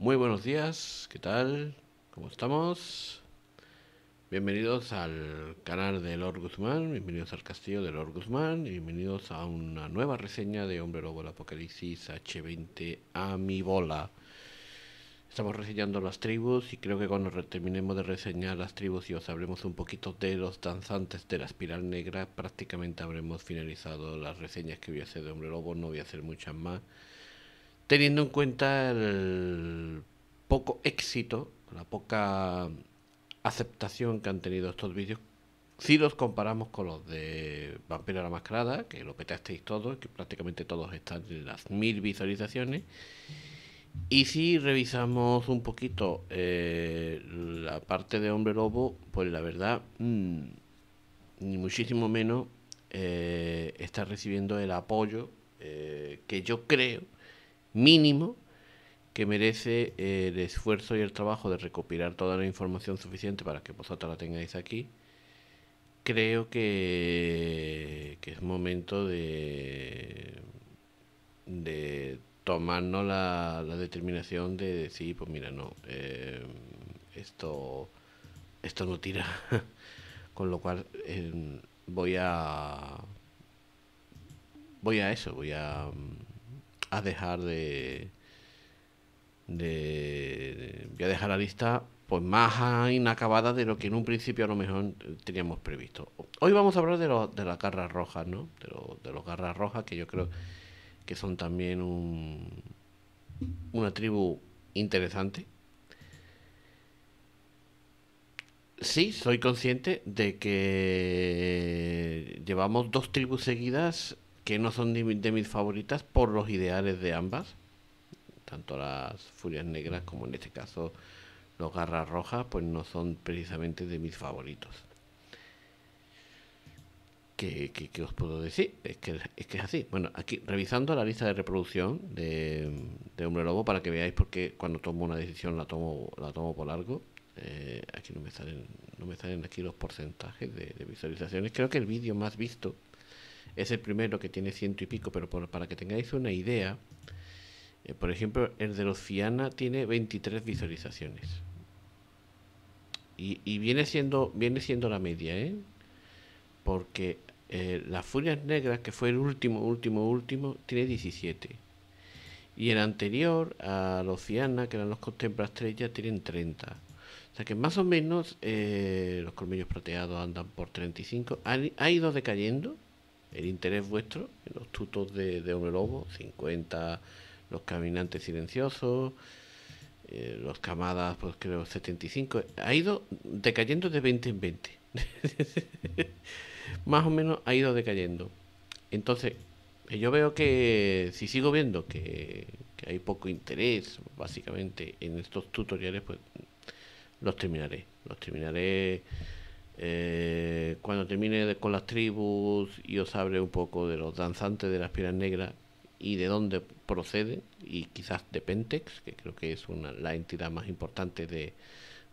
Muy buenos días, ¿qué tal? ¿Cómo estamos? Bienvenidos al canal de Lord Guzmán, bienvenidos al castillo de Lord Guzmán y bienvenidos a una nueva reseña de Hombre Lobo el Apocalipsis H20 a mi bola. Estamos reseñando las tribus y creo que cuando terminemos de reseñar las tribus y os hablemos un poquito de los danzantes de la espiral negra, prácticamente habremos finalizado las reseñas que voy a hacer de Hombre Lobo, no voy a hacer muchas más teniendo en cuenta el poco éxito, la poca aceptación que han tenido estos vídeos, si los comparamos con los de Vampiro a la Mascarada, que lo petasteis todos, que prácticamente todos están en las mil visualizaciones, y si revisamos un poquito eh, la parte de Hombre Lobo, pues la verdad, mm, ni muchísimo menos eh, está recibiendo el apoyo eh, que yo creo mínimo que merece eh, el esfuerzo y el trabajo de recopilar toda la información suficiente para que vosotros la tengáis aquí. Creo que, que es momento de, de tomarnos la, la, determinación de decir, pues mira, no, eh, esto, esto no tira. Con lo cual em, voy a... Voy a eso, voy a a dejar de, de, voy a dejar la lista pues más inacabada de lo que en un principio a lo mejor teníamos previsto. Hoy vamos a hablar de, de las garras rojas, ¿no? De, de los garras rojas que yo creo que son también un, una tribu interesante. Sí, soy consciente de que llevamos dos tribus seguidas que no son de, mis favoritas por los ideales de ambas, tanto las Furias Negras como en este caso los Garras Rojas, pues no son precisamente de mis favoritos. ¿Qué, qué, os puedo decir? Es que, es que, así. Bueno, aquí revisando la lista de reproducción de, de Hombre Lobo para que veáis porque cuando tomo una decisión la tomo, la tomo por largo. Eh, aquí no me salen no me salen aquí los porcentajes de visualizaciones creo que el vídeo más visto es el primero que tiene ciento y pico, pero para que tengáis una idea, eh, por ejemplo, el de los Fiana tiene 23 visualizaciones. Y, viene, siendo, viene siendo la media, ¿eh? Porque eh, las Furias Negras, que fue el último, último, último, tiene 17. Y el anterior a los Fiana, que eran los Contempla estrellas, tienen 30. O sea que más o menos eh, los colmillos proteados andan por 35. Ha, ha ido decayendo el interés vuestro, los tutos de, de Hombre Lobo, 50 los caminantes silenciosos, eh, los camadas, pues creo 75, ha ido decayendo de 20 en 20. Más o menos ha ido decayendo. Entonces, eh, yo veo que si sigo viendo que, que hay poco interés, básicamente, en estos tutoriales, pues los terminaré. Los terminaré eh, cuando termine con las tribus y os hable un poco de los danzantes de las piedras negras y de dónde procede y quizás de Pentex, que creo que es una, la entidad más importante de,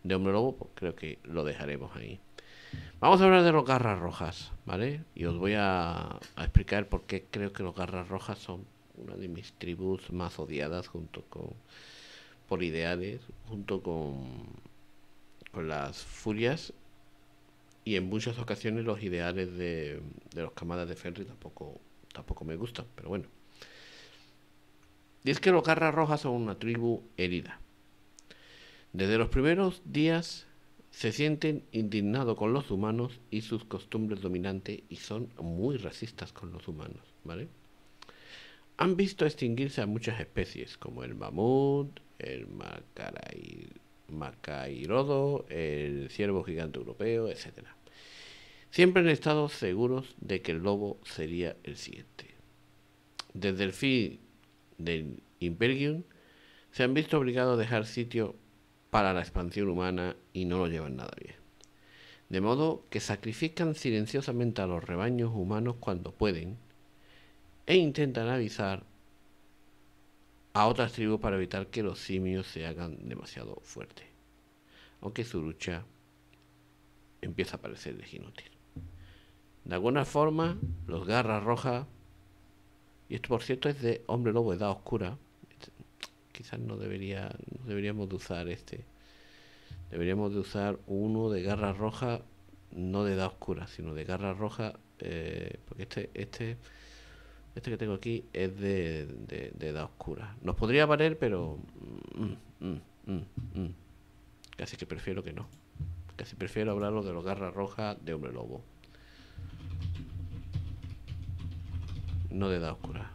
de Hombre pues creo que lo dejaremos ahí. Vamos a hablar de los garras rojas, ¿vale? Y os voy a, explicar por qué creo que los garras rojas son una de mis tribus más odiadas junto con por ideales, junto con, con las furias y en muchas ocasiones los ideales de, los camadas de ferry tampoco, tampoco me gustan, pero bueno. Y es que los garras rojas son una tribu herida. Desde los primeros días se sienten indignados con los humanos y sus costumbres dominantes y son muy racistas con los humanos, ¿vale? Han visto extinguirse a muchas especies, como el mamut, el macaray Macairodo, el ciervo gigante europeo, etc. Siempre han estado seguros de que el lobo sería el siguiente. Desde el fin del Imperium, se han visto obligados a dejar sitio para la expansión humana y no lo llevan nada bien. De modo que sacrifican silenciosamente a los rebaños humanos cuando pueden e intentan avisar a otras tribus para evitar que los simios se hagan demasiado fuertes. Aunque su lucha empieza a parecer inútil. De alguna forma, los garras rojas, y esto por cierto es de Hombre Lobo Edad Oscura, quizás no, debería, deberíamos de usar este, deberíamos de usar uno de garra roja no de Edad Oscura, sino de garras roja eh, porque este, este este que tengo aquí es de, edad oscura. Nos podría valer, pero... Mm, mm, mm, Casi que prefiero que no. Casi prefiero hablarlo de los garras rojas de hombre lobo. No de edad oscura.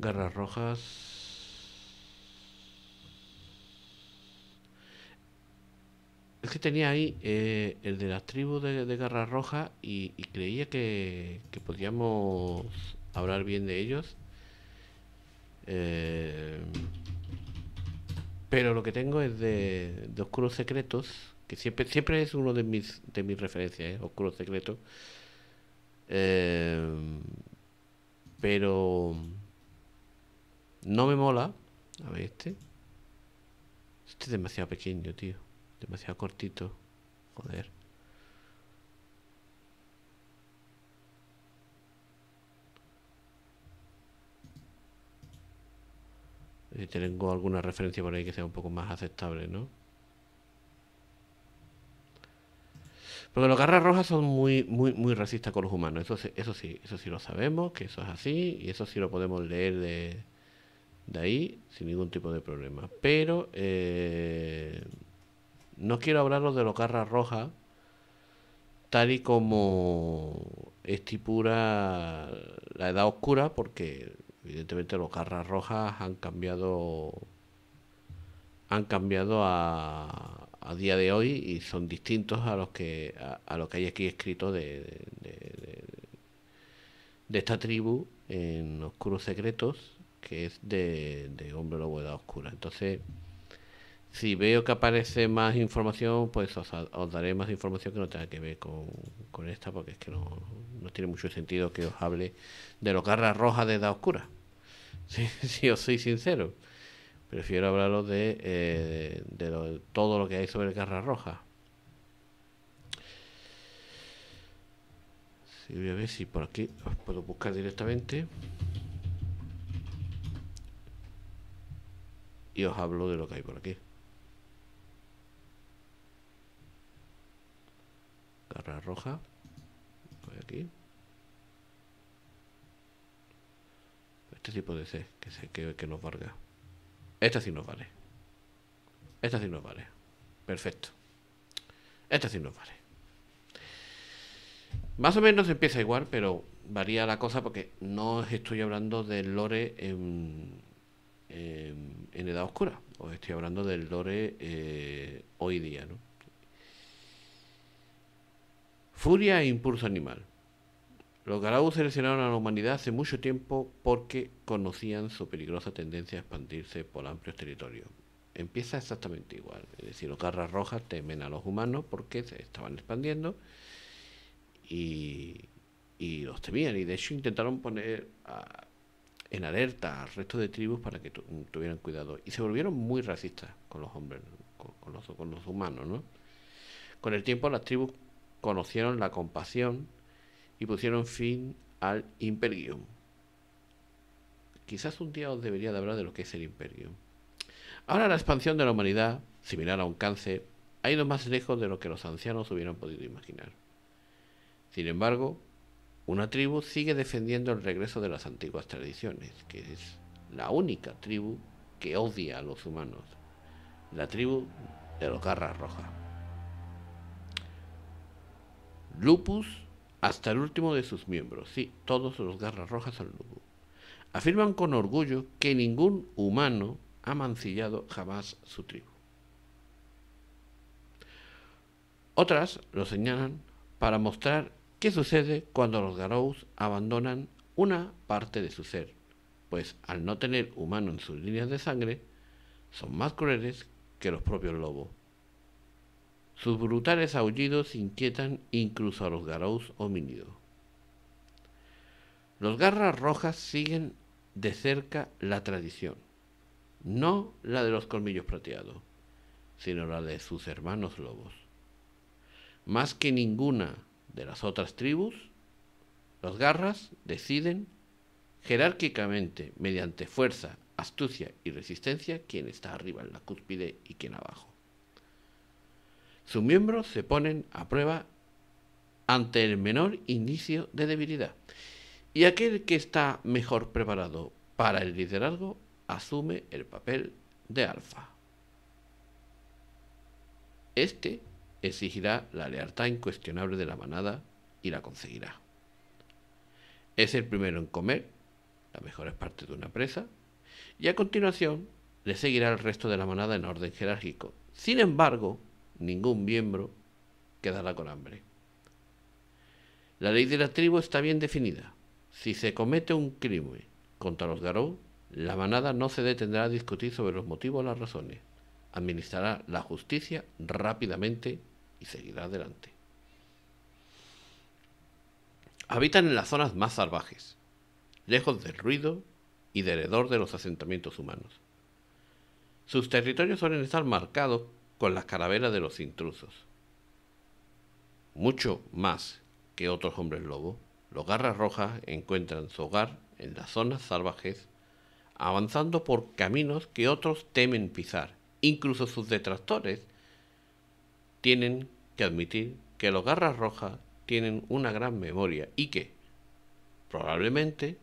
Garras Rojas. Es que tenía ahí eh, el de las tribus de, Garras Rojas y, creía que, que, podíamos hablar bien de ellos. Eh, pero lo que tengo es de, Oscuros Secretos, que siempre, siempre es uno de mis, de mis referencias, eh, Oscuros Secretos. pero no me mola. A ver este. Este es demasiado pequeño, tío. Demasiado cortito. Joder. Si tengo alguna referencia por ahí que sea un poco más aceptable, ¿no? Porque los garras rojas son muy, muy, muy racistas con los humanos. Eso, eso sí, eso sí lo sabemos, que eso es así, y eso sí lo podemos leer de, de ahí, sin ningún tipo de problema. Pero eh, no quiero hablaros de los carras rojas, tal y como estipula la Edad Oscura, porque evidentemente los carras rojas han cambiado han cambiado a, día de hoy y son distintos a los que a, lo que hay aquí escrito de, de esta tribu en Oscuros Secretos que es de, Hombre Lobo de la Oscura. Entonces, si veo que aparece más información, pues os, daré más información que no tenga que ver con, con esta, porque es que no, no, tiene mucho sentido que os hable de los garras rojas de Edad Oscura. Si, os soy sincero, prefiero hablaros de, eh, todo lo que hay sobre garras garra roja. voy a ver si por aquí os puedo buscar directamente. y os hablo de lo que hay por aquí. Garra roja. aquí. Este tipo puede ser. que, se, que, que nos valga. Esta sí nos vale. Esta sí nos vale. Perfecto. Esta sí nos vale. Más o menos empieza igual, pero varía la cosa porque no estoy hablando de lore en en Edad Oscura. Os estoy hablando del lore eh, hoy día, ¿no? Furia e impulso animal. Los se seleccionaron a la humanidad hace mucho tiempo porque conocían su peligrosa tendencia a expandirse por amplios territorios. Empieza exactamente igual. Es decir, los garras rojas temen a los humanos porque se estaban expandiendo y, y los temían. Y de hecho intentaron poner a, en alerta al resto de tribus para que tuvieran cuidado. Y se volvieron muy racistas con los hombres, con, los, humanos, ¿no? Con el tiempo las tribus conocieron la compasión y pusieron fin al imperium. Quizás un día os debería de hablar de lo que es el imperium. Ahora la expansión de la humanidad, similar a un cáncer, ha ido más lejos de lo que los ancianos hubieran podido imaginar. Sin embargo, una tribu sigue defendiendo el regreso de las antiguas tradiciones, que es la única tribu que odia a los humanos, la tribu de los garras rojas. Lupus hasta el último de sus miembros, sí, todos los garras rojas son lupus. Afirman con orgullo que ningún humano ha mancillado jamás su tribu. Otras lo señalan para mostrar ¿Qué sucede cuando los Garous abandonan una parte de su ser? Pues al no tener humano en sus líneas de sangre, son más crueles que los propios lobos. Sus brutales aullidos inquietan incluso a los Garous homínidos. Los garras rojas siguen de cerca la tradición, no la de los colmillos plateados, sino la de sus hermanos lobos. Más que ninguna de las otras tribus, los garras deciden jerárquicamente, mediante fuerza, astucia y resistencia, quién está arriba en la cúspide y quién abajo. Sus miembros se ponen a prueba ante el menor indicio de debilidad. Y aquel que está mejor preparado para el liderazgo asume el papel de alfa. Este exigirá la lealtad incuestionable de la manada y la conseguirá. Es el primero en comer la mejor es parte de una presa y a continuación le seguirá el resto de la manada en orden jerárquico. Sin embargo, ningún miembro quedará con hambre. La ley de la tribu está bien definida. Si se comete un crimen contra los Garou, la manada no se detendrá a discutir sobre los motivos o las razones. Administrará la justicia rápidamente y seguirá adelante. Habitan en las zonas más salvajes, lejos del ruido y de de los asentamientos humanos. Sus territorios suelen estar marcados con las carabelas de los intrusos. Mucho más que otros hombres lobo, los garras rojas encuentran su hogar en las zonas salvajes, avanzando por caminos que otros temen pisar. Incluso sus detractores tienen que admitir que los garras rojas tienen una gran memoria y que, probablemente,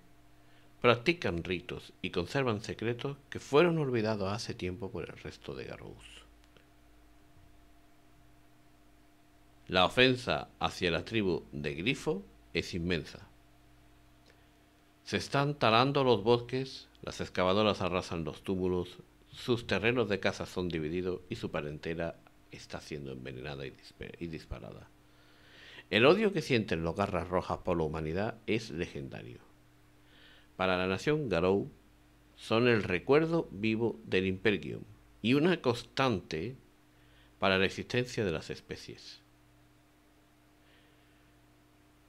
practican ritos y conservan secretos que fueron olvidados hace tiempo por el resto de Garrus. La ofensa hacia la tribu de Grifo es inmensa. Se están talando los bosques, las excavadoras arrasan los túmulos, sus terrenos de caza son divididos y su parentela está siendo envenenada y, disparada. El odio que sienten los garras rojas por la humanidad es legendario. Para la nación Garou son el recuerdo vivo del Imperium y una constante para la existencia de las especies.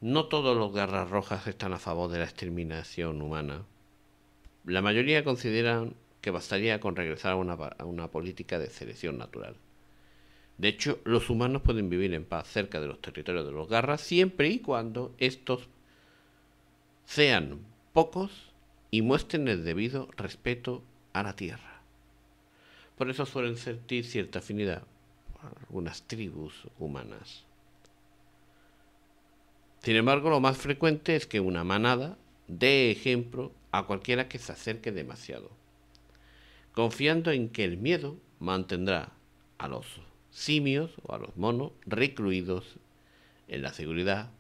No todos los garras rojas están a favor de la exterminación humana. La mayoría consideran que bastaría con regresar a una política de selección natural. De hecho, los humanos pueden vivir en paz cerca de los territorios de los garras siempre y cuando estos sean pocos y muestren el debido respeto a la tierra. Por eso suelen sentir cierta afinidad por algunas tribus humanas. Sin embargo, lo más frecuente es que una manada dé ejemplo a cualquiera que se acerque demasiado, confiando en que el miedo mantendrá al oso simios o a los monos recluidos en la seguridad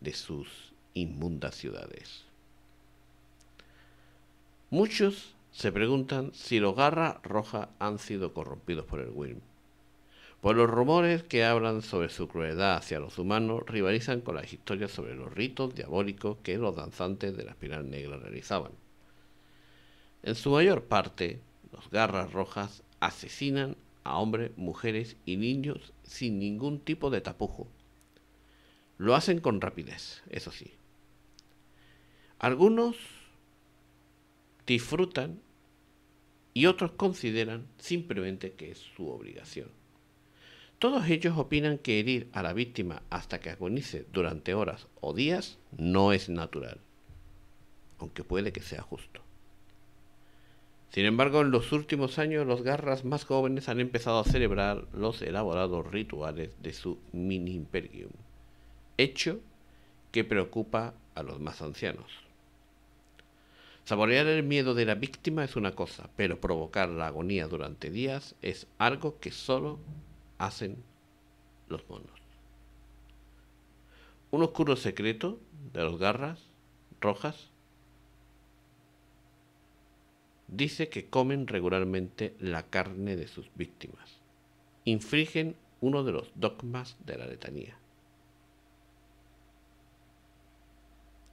de sus inmundas ciudades. Muchos se preguntan si los garras rojas han sido corrompidos por el Wilm. Pues los rumores que hablan sobre su crueldad hacia los humanos rivalizan con las historias sobre los ritos diabólicos que los danzantes de la espiral negra realizaban. En su mayor parte, los garras rojas asesinan a hombres, mujeres y niños sin ningún tipo de tapujo. Lo hacen con rapidez, eso sí. Algunos disfrutan y otros consideran simplemente que es su obligación. Todos ellos opinan que herir a la víctima hasta que agonice durante horas o días no es natural, aunque puede que sea justo. Sin embargo, en los últimos años los garras más jóvenes han empezado a celebrar los elaborados rituales de su mini imperium, hecho que preocupa a los más ancianos. Saborear el miedo de la víctima es una cosa, pero provocar la agonía durante días es algo que solo hacen los monos. Un oscuro secreto de los garras rojas dice que comen regularmente la carne de sus víctimas. Infringen uno de los dogmas de la letanía.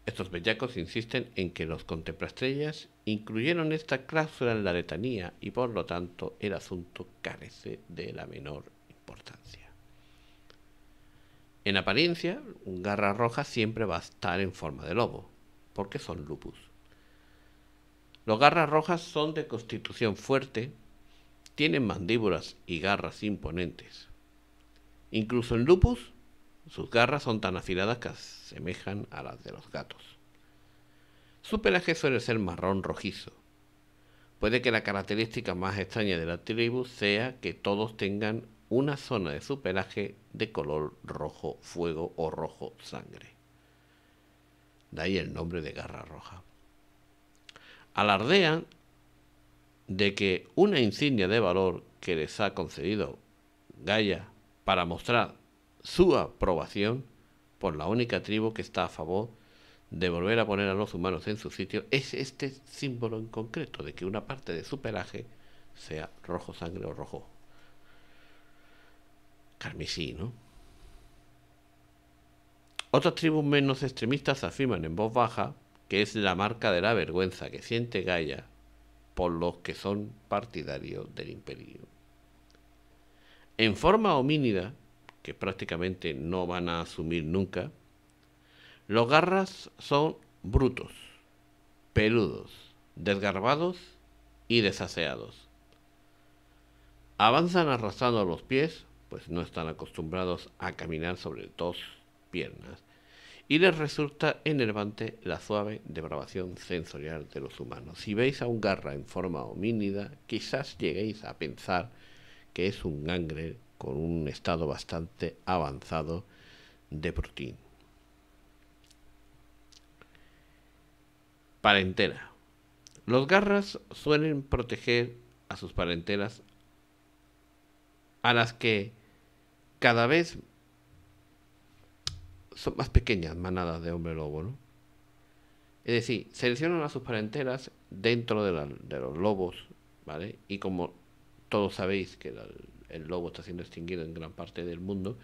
Estos bellacos insisten en que los contemplastrellas incluyeron esta cláusula en la letanía y por lo tanto el asunto carece de la menor importancia. En apariencia, un garra roja siempre va a estar en forma de lobo, porque son lupus los garras rojas son de constitución fuerte, tienen mandíbulas y garras imponentes. Incluso en lupus, sus garras son tan afiladas que asemejan a las de los gatos. Su pelaje suele ser marrón rojizo. Puede que la característica más extraña de la tribu sea que todos tengan una zona de su pelaje de color rojo fuego o rojo sangre. De ahí el nombre de garra roja alardean de que una insignia de valor que les ha concedido Gaia para mostrar su aprobación por la única tribu que está a favor de volver a poner a los humanos en su sitio es este símbolo en concreto de que una parte de su pelaje sea rojo sangre o rojo carmesí, ¿no? Otras tribus menos extremistas afirman en voz baja que es la marca de la vergüenza que siente Gaia por los que son partidarios del imperio. En forma homínida, que prácticamente no van a asumir nunca, los garras son brutos, peludos, desgarbados y desaseados. Avanzan arrastrando los pies, pues no están acostumbrados a caminar sobre dos piernas, y les resulta enervante la suave depravación sensorial de los humanos. Si veis a un garra en forma homínida, quizás lleguéis a pensar que es un gangre con un estado bastante avanzado de proteín. Parentela. Los garras suelen proteger a sus parentelas a las que cada vez son más pequeñas manadas de hombre lobo, ¿no? Es decir, seleccionan a sus parenteras dentro de, los lobos, ¿vale? Y como todos sabéis que el lobo está siendo extinguido en gran parte del mundo,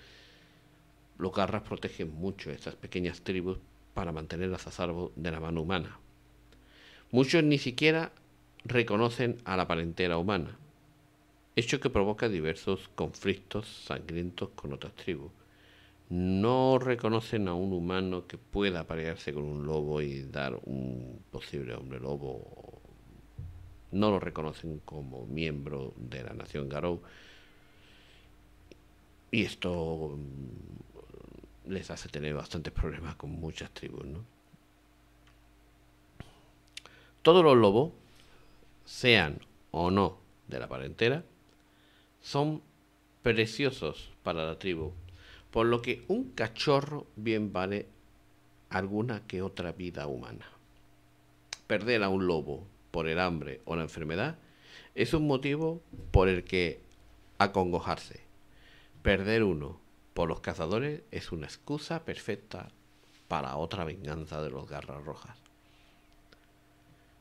los garras protegen mucho a estas pequeñas tribus para mantenerlas a salvo de la mano humana. Muchos ni siquiera reconocen a la parentera humana, hecho que provoca diversos conflictos sangrientos con otras tribus no reconocen a un humano que pueda aparearse con un lobo y dar un posible hombre lobo. No lo reconocen como miembro de la nación Garou. Y esto mm, les hace tener bastantes problemas con muchas tribus, Todos los lobos, sean o no de la parentela, son preciosos para la tribu por lo que un cachorro bien vale alguna que otra vida humana. Perder a un lobo por el hambre o la enfermedad es un motivo por el que acongojarse. Perder uno por los cazadores es una excusa perfecta para otra venganza de los garras rojas.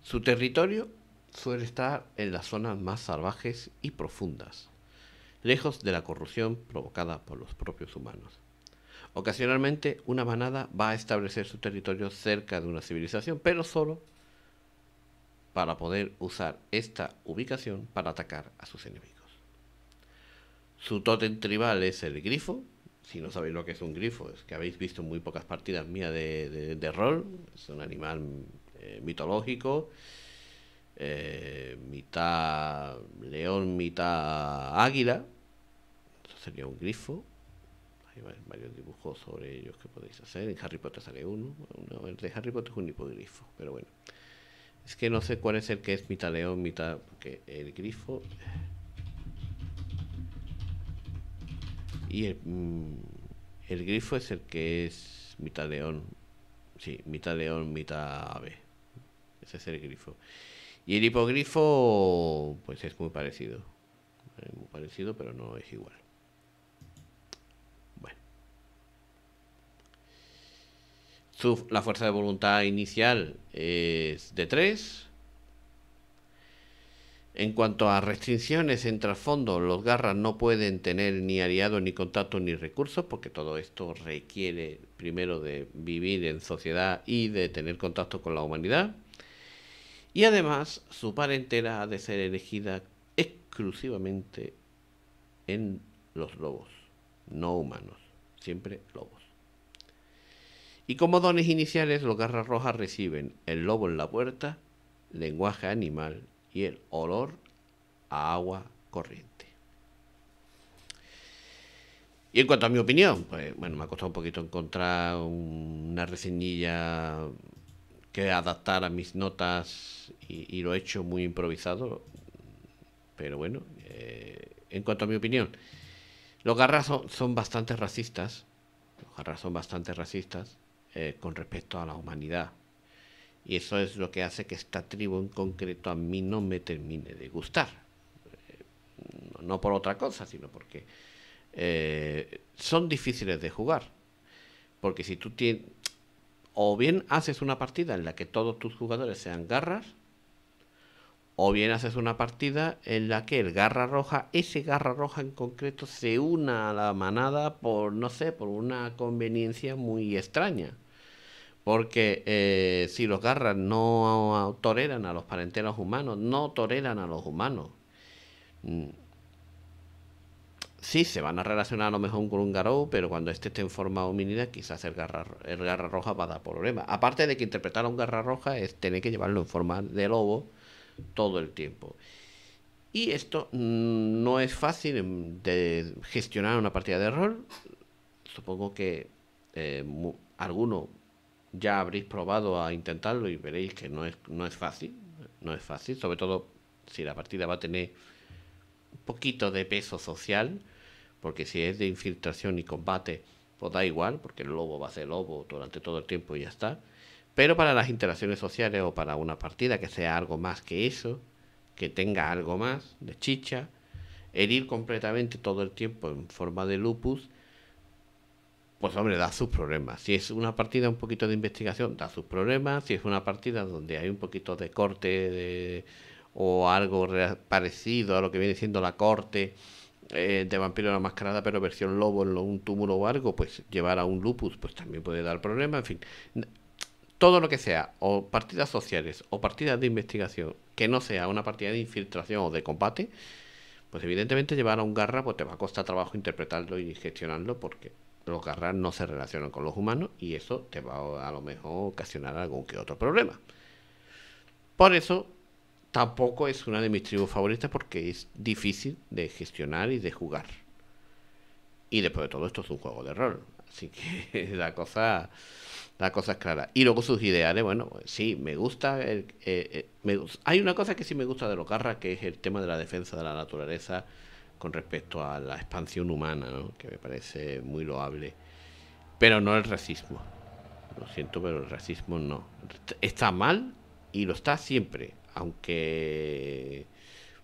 Su territorio suele estar en las zonas más salvajes y profundas, lejos de la corrupción provocada por los propios humanos. Ocasionalmente una manada va a establecer su territorio cerca de una civilización, pero solo para poder usar esta ubicación para atacar a sus enemigos. Su tótem tribal es el grifo. Si no sabéis lo que es un grifo, es que habéis visto muy pocas partidas mías de, rol. Es un animal eh, mitológico. Eh, mitad león, mitad águila, sería un grifo. Hay varios dibujos sobre ellos que podéis hacer. En Harry Potter sale uno. el de Harry Potter es un hipogrifo, pero bueno. Es que no sé cuál es el que es mitad león, mitad... Porque el grifo... Y mm, el, grifo es el que es mitad león. Sí, mitad león, mitad ave. Ese es el grifo. Y el hipogrifo, pues es muy parecido. muy parecido, pero no es igual. la fuerza de voluntad inicial es de 3. En cuanto a restricciones en trasfondo, los garras no pueden tener ni aliados, ni contactos, ni recursos, porque todo esto requiere primero de vivir en sociedad y de tener contacto con la humanidad. Y además, su parentela ha de ser elegida exclusivamente en los lobos, no humanos, siempre lobos. Y como dones iniciales, los garras rojas reciben el lobo en la puerta, lenguaje animal y el olor a agua corriente. Y en cuanto a mi opinión, pues bueno, me ha costado un poquito encontrar una reseñilla que adaptar a mis notas y, lo he hecho muy improvisado. Pero bueno, eh, en cuanto a mi opinión, los garras son bastante racistas. Los garras son bastante racistas. Eh, con respecto a la humanidad. Y eso es lo que hace que esta tribu en concreto a mí no me termine de gustar. Eh, no por otra cosa, sino porque eh, son difíciles de jugar. Porque si tú tienes... O bien haces una partida en la que todos tus jugadores sean garras, o bien haces una partida en la que el garra roja, ese garra roja en concreto, se una a la manada por, no sé, por una conveniencia muy extraña. Porque eh, si los garras no toleran a los parenteros humanos, no toleran a los humanos. Mm. Sí, se van a relacionar a lo mejor con un garou, pero cuando este esté en forma hominida, quizás el garra, el roja va a dar problemas. Aparte de que interpretar a un garra roja es tener que llevarlo en forma de lobo todo el tiempo. Y esto mm, no es fácil de gestionar una partida de rol. Supongo que eh, alguno ya habréis probado a intentarlo y veréis que no es, no es fácil, no es fácil, sobre todo si la partida va a tener un poquito de peso social, porque si es de infiltración y combate, pues da igual, porque el lobo va a ser lobo durante todo el tiempo y ya está. Pero para las interacciones sociales o para una partida que sea algo más que eso, que tenga algo más de chicha, herir completamente todo el tiempo en forma de lupus, pues hombre, da sus problemas. Si es una partida un poquito de investigación, da sus problemas. Si es una partida donde hay un poquito de corte o algo parecido a lo que viene siendo la corte eh, de Vampiro la Mascarada, pero versión lobo, en un túmulo o algo, pues llevar a un lupus, pues también puede dar problemas. En fin, todo lo que sea, o partidas sociales o partidas de investigación, que no sea una partida de infiltración o de combate, pues evidentemente llevar a un garra pues te va a costar trabajo interpretarlo y gestionarlo porque los garras no se relacionan con los humanos y eso te va a, lo mejor ocasionar algún que otro problema. Por eso tampoco es una de mis tribus favoritas porque es difícil de gestionar y de jugar. Y después de todo esto es un juego de rol, así que la cosa la cosa es clara. Y luego sus ideales, bueno, pues sí, me gusta. Eh, eh, hay una cosa que sí me gusta de los garras, que es el tema de la defensa de la naturaleza con respecto a la expansión humana, que me parece muy loable, pero no el racismo. Lo siento, pero el racismo no. Está mal y lo está siempre, aunque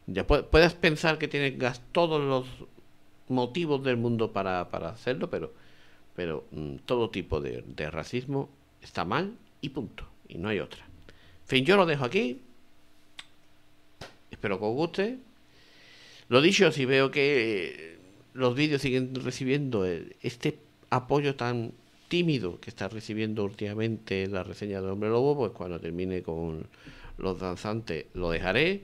ya puedas pensar que tengas todos los motivos del mundo para, hacerlo, pero, pero mm, todo tipo de, de, racismo está mal y punto. Y no hay otra. En fin, yo lo dejo aquí. Espero que os guste. Lo dicho, si veo que eh, los vídeos siguen recibiendo eh, este apoyo tan tímido que está recibiendo últimamente la reseña de Hombre Lobo, pues cuando termine con los danzantes lo dejaré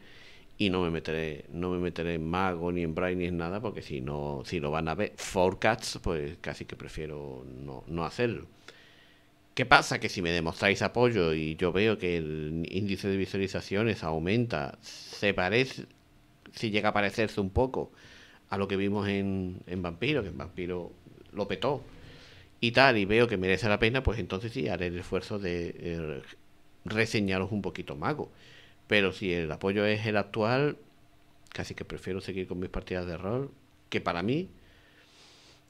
y no me meteré no me meteré en mago ni en brain ni en nada porque si no si lo van a ver forecasts pues casi que prefiero no, no hacerlo ¿Qué pasa? Que si me demostráis apoyo y yo veo que el índice de visualizaciones aumenta, se parece, si llega a parecerse un poco a lo que vimos en, Vampiro, que en Vampiro lo petó y tal, y veo que merece la pena, pues entonces sí haré el esfuerzo de eh, reseñaros un poquito mago. Pero si el apoyo es el actual, casi que prefiero seguir con mis partidas de rol, que para mí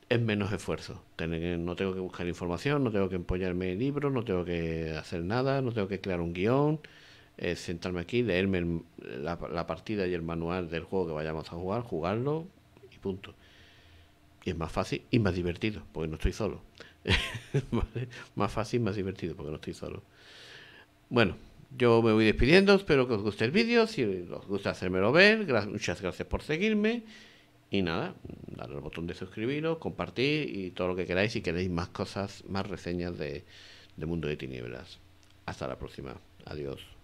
es menos esfuerzo. no tengo que buscar información, no tengo que empollarme libros, no tengo que hacer nada, no tengo que crear un guión. Eh, sentarme aquí, leerme la, partida y el manual del juego que vayamos a jugar, jugarlo y punto. Y es más fácil y más divertido, porque no estoy solo. más fácil y más divertido, porque no estoy solo. Bueno, yo me voy despidiendo, espero que os guste el vídeo, si os gusta hacérmelo ver, muchas gracias por seguirme. Y nada, darle al botón de suscribiros, compartir y todo lo que queráis si queréis más cosas, más reseñas de Mundo de Tinieblas. Hasta la próxima. Adiós.